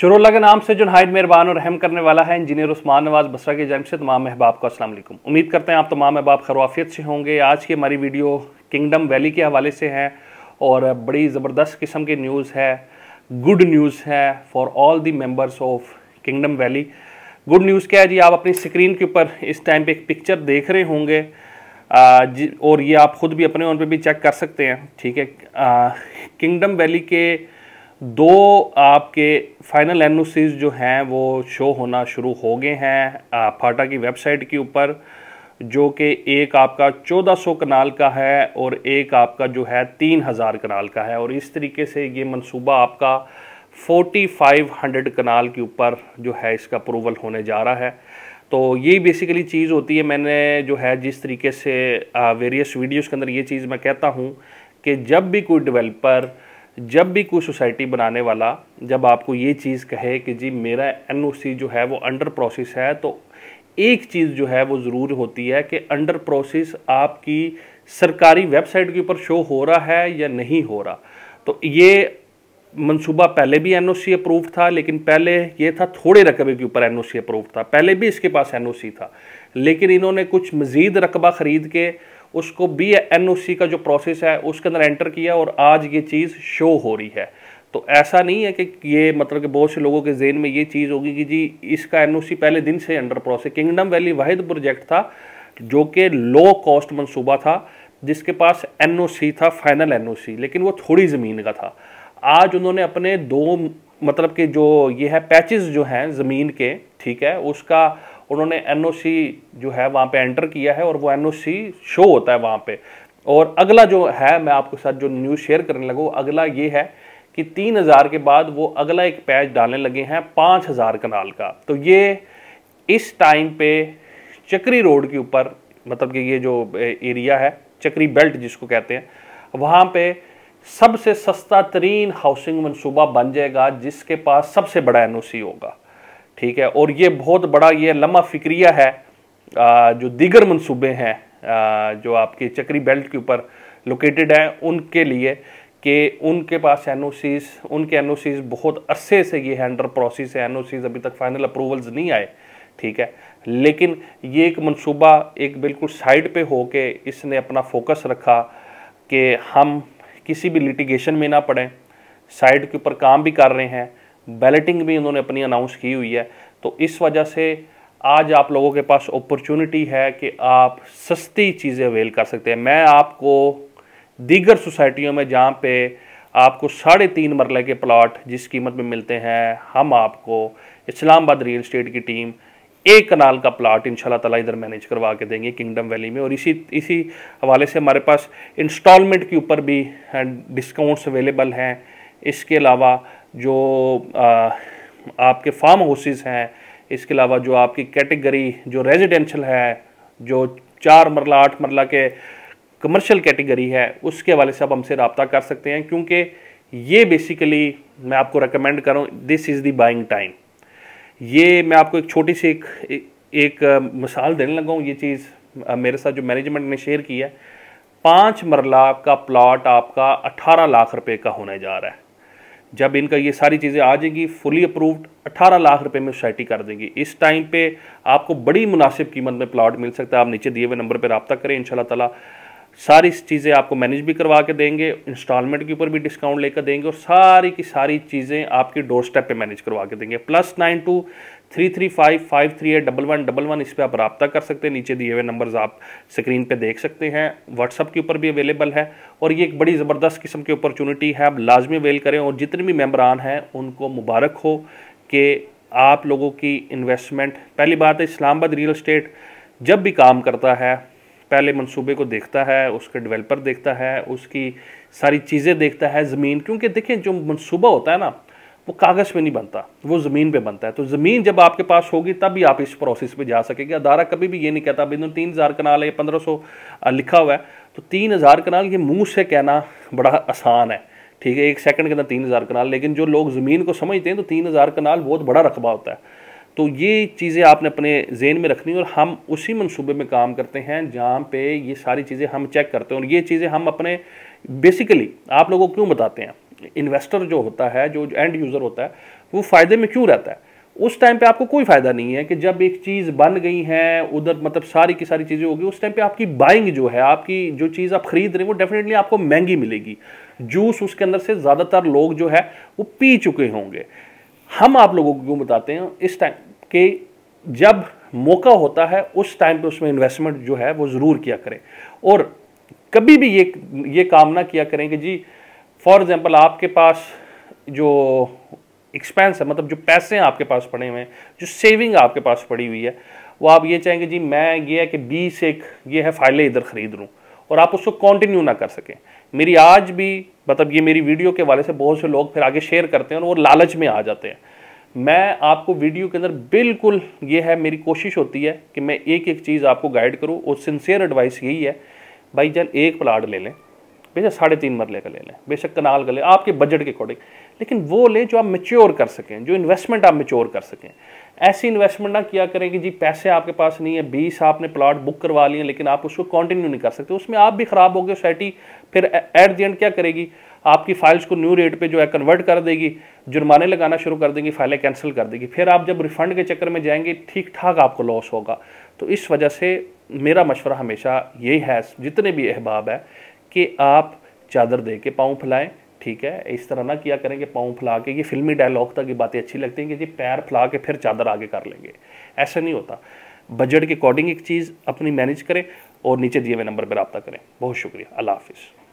शुरुल्ला के नाम से जो हाइड मेहरबान और रहम करने वाला है इंजीनियर उस्मान नवाज बसरा की जानब से तमाम तो महबाब को असल उम्मीद करते हैं आप तमाम तो महबाब खरवाफियत से होंगे आज की हमारी वीडियो किंगडम वैली के हवाले से है और बड़ी ज़बरदस्त किस्म की न्यूज़ है गुड न्यूज़ है for all the members of Kingdom Valley good news क्या है जी आप अपनी स्क्रीन के ऊपर इस टाइम पर एक पिक्चर देख रहे होंगे और ये आप ख़ुद भी अपने ऑन पर भी चेक कर सकते हैं ठीक है किंगडम वैली के दो आपके फाइनल एनुसिस जो हैं वो शो होना शुरू हो गए हैं फाटा की वेबसाइट के ऊपर जो कि एक आपका 1400 कनाल का है और एक आपका जो है 3000 कनाल का है और इस तरीके से ये मंसूबा आपका 4500 कनाल के ऊपर जो है इसका अप्रूवल होने जा रहा है तो ये बेसिकली चीज़ होती है मैंने जो है जिस तरीके से वेरियस वीडियोस के अंदर ये चीज़ मैं कहता हूँ कि जब भी कोई डेवलपर जब भी कोई सोसाइटी बनाने वाला जब आपको ये चीज़ कहे कि जी मेरा एन जो है वो अंडर प्रोसेस है तो एक चीज़ जो है वो ज़रूर होती है कि अंडर प्रोसेस आपकी सरकारी वेबसाइट के ऊपर शो हो रहा है या नहीं हो रहा तो ये मंसूबा पहले भी एनओसी अप्रूव था लेकिन पहले ये था थोड़े रकबे के ऊपर एनओसी अप्रूव था पहले भी इसके पास एनओसी था लेकिन इन्होंने कुछ मज़ीद रकबा ख़रीद के उसको बी एन का जो प्रोसेस है उसके अंदर एंटर किया और आज ये चीज़ शो हो रही है तो ऐसा नहीं है कि ये मतलब कि बहुत से लोगों के जेन में ये चीज़ होगी कि जी इसका एन पहले दिन से अंडर प्रोसेस किंगडम वैली वाहिद प्रोजेक्ट था जो कि लो कॉस्ट मनसूबा था जिसके पास एन था फाइनल एन लेकिन वो थोड़ी ज़मीन का था आज उन्होंने अपने दो मतलब कि जो ये है पैचेस जो हैं ज़मीन के ठीक है उसका उन्होंने एन जो है वहाँ पे एंटर किया है और वो एन शो होता है वहाँ पे और अगला जो है मैं आपके साथ जो न्यूज़ शेयर करने लगा अगला ये है कि तीन हज़ार के बाद वो अगला एक पैच डालने लगे हैं पाँच हज़ार कनाल का तो ये इस टाइम पे चक्री रोड के ऊपर मतलब कि ये जो एरिया है चक्री बेल्ट जिसको कहते हैं वहाँ पे सबसे सस्ता तरीन हाउसिंग मनसूबा बन जाएगा जिसके पास सबसे बड़ा एन होगा ठीक है और ये बहुत बड़ा ये लम्बा फिक्रिया है जो दीगर मनसूबे हैं जो आपके चक्री बेल्ट के ऊपर लोकेटेड हैं उनके लिए कि उनके पास एन उनके एन बहुत अरसे से ये है अंडर प्रोसेस है एन अभी तक फाइनल अप्रूवल्स नहीं आए ठीक है लेकिन ये एक मनसूबा एक बिल्कुल साइड पे हो के इसने अपना फोकस रखा कि हम किसी भी लिटिगेशन में ना पड़ें साइड के ऊपर काम भी कर रहे हैं बैलेटिंग भी इन्होंने अपनी अनाउंस की हुई है तो इस वजह से आज आप लोगों के पास अपॉर्चुनिटी है कि आप सस्ती चीज़ें अवेल कर सकते हैं मैं आपको दीगर सोसाइटियों में जहाँ पे आपको साढ़े तीन मरले के प्लाट जिस कीमत में मिलते हैं हम आपको इस्लामाबाद रियल इस्टेट की टीम एक कनाल का प्लाट इंशाल्लाह ताला इधर मैनेज करवा के देंगे किंगडम वैली में और इसी इसी हवाले से हमारे पास इंस्टॉलमेंट के ऊपर भी डिस्काउंट्स अवेलेबल हैं इसके अलावा जो आ, आपके फार्म हाउसेज हैं इसके अलावा जो आपकी कैटेगरी जो रेजिडेंशल है जो चार मरला आठ मरला के कमर्शियल कैटेगरी है उसके हवाले से आप हमसे रबता कर सकते हैं क्योंकि ये बेसिकली मैं आपको रिकमेंड करूँ this is the buying time ये मैं आपको एक छोटी सी एक एक मिसाल देने लगा हूँ ये चीज़ मेरे साथ जो मैनेजमेंट ने शेयर की है पाँच मरला का प्लाट आपका अट्ठारह लाख रुपये का होने जा रहा है जब इनका ये सारी चीज़ें आ जाएंगी फुली अप्रूव्ड 18 लाख रुपए में सोसाइटी कर देंगी इस टाइम पे आपको बड़ी मुनासिब कीमत में प्लाट मिल सकता है आप नीचे दिए हुए नंबर पर रबता करें इनशाला तला सारी चीज़ें आपको मैनेज भी करवा के देंगे इंस्टॉलमेंट के ऊपर भी डिस्काउंट लेकर देंगे और सारी की सारी चीज़ें आपके डोर स्टेप पर मैनेज करवा के देंगे plus nine two three three five five three eight double one double one इस पर आप रबता कर सकते हैं नीचे दिए हुए नंबर्स आप स्क्रीन पे देख सकते हैं व्हाट्सअप के ऊपर भी अवेलेबल है और ये एक बड़ी ज़बरदस्त किस्म की अपॉर्चुनिटी है आप लाजमी अवेल करें और जितने भी मेम्बरान हैं उनको मुबारक हो कि आप लोगों की इन्वेस्टमेंट पहली बात है इस्लामाबाद रियल इस्टेट जब भी काम करता है पहले मनसूबे को देखता है उसके डेवलपर देखता है उसकी सारी चीज़ें देखता है ज़मीन क्योंकि देखें जो मनसूबा होता है ना वो कागज़ पे नहीं बनता वो ज़मीन पे बनता है तो ज़मीन जब आपके पास होगी तभी आप इस प्रोसेस पे जा सकेंगे अदारा कभी भी ये नहीं कहता बिंदु तीन हज़ार कनाल है पंद्रह सौ लिखा हुआ है तो तीन हज़ार कनाल ये मुंह से कहना बड़ा आसान है ठीक है एक सेकंड के अंदर तीन हज़ार कनाल लेकिन जो लोग ज़मीन को समझते हैं तो तीन हज़ार कनाल बहुत बड़ा रकबा होता है तो ये चीज़ें आपने अपने जेन में रखनी और हम उसी मनसूबे में काम करते हैं जहाँ पे ये सारी चीज़ें हम चेक करते हैं और ये चीज़ें हम अपने बेसिकली आप लोगों को क्यों बताते हैं इन्वेस्टर जो होता है जो एंड यूज़र होता है वो फ़ायदे में क्यों रहता है उस टाइम पे आपको कोई फ़ायदा नहीं है कि जब एक चीज़ बन गई है उधर मतलब सारी की सारी चीज़ें होगी उस टाइम पे आपकी बाइंग जो है आपकी जो चीज़ आप खरीद रहे हैं वो डेफिनेटली आपको महंगी मिलेगी जूस उसके अंदर से ज़्यादातर लोग जो है वो पी चुके होंगे हम आप लोगों को क्यों बताते हैं इस टाइम के जब मौका होता है उस टाइम पे उसमें इन्वेस्टमेंट जो है वो ज़रूर किया करें और कभी भी ये ये काम ना किया करें कि जी फॉर एग्ज़ाम्पल आपके पास जो एक्सपेंस है मतलब जो पैसे हैं आपके पास पड़े हुए हैं जो सेविंग आपके पास पड़ी हुई है वो आप ये चाहेंगे जी मैं ये है कि बीस एक ये है फाइलें इधर ख़रीद लूँ और आप उसको कंटिन्यू ना कर सकें मेरी आज भी मतलब ये मेरी वीडियो के वाले से बहुत से लोग फिर आगे शेयर करते हैं और वो लालच में आ जाते हैं मैं आपको वीडियो के अंदर बिल्कुल ये है मेरी कोशिश होती है कि मैं एक एक चीज़ आपको गाइड करूँ और सिंसियर एडवाइस यही है भाई जान एक प्लाट ले लें बेशक साढ़े तीन मरले का ले लें बेशक कनाल का ले आपके बजट के अकॉर्डिंग लेकिन वो ले जो आप मेच्योर कर सकें जो इन्वेस्टमेंट आप मेच्योर कर सकें ऐसी इन्वेस्टमेंट ना किया करें कि जी पैसे आपके पास नहीं है बीस आपने प्लाट बुक करवा लिए लेकिन आप उसको कंटिन्यू नहीं कर सकते उसमें आप भी ख़राब हो गए सोसाइटी फिर एट दी एंड क्या करेगी आपकी फाइल्स को न्यू रेट पे जो है कन्वर्ट कर देगी जुर्माने लगाना शुरू कर देगी फाइलें कैंसिल कर देगी फिर आप जब रिफंड के चक्कर में जाएंगे ठीक ठाक आपको लॉस होगा तो इस वजह से मेरा मशवरा हमेशा यही है जितने भी अहबाब है कि आप चादर दे के पाँव फैलाएँ ठीक है इस तरह ना किया करें कि पाँव फैला के ये फिल्मी डायलॉग तक ये बातें अच्छी लगती हैं कि जी पैर फैला के फिर चादर आगे कर लेंगे ऐसा नहीं होता बजट के अकॉर्डिंग एक चीज़ अपनी मैनेज करें और नीचे दिए हुए नंबर पर रबता करें बहुत शुक्रिया अल्लाह हाफिज़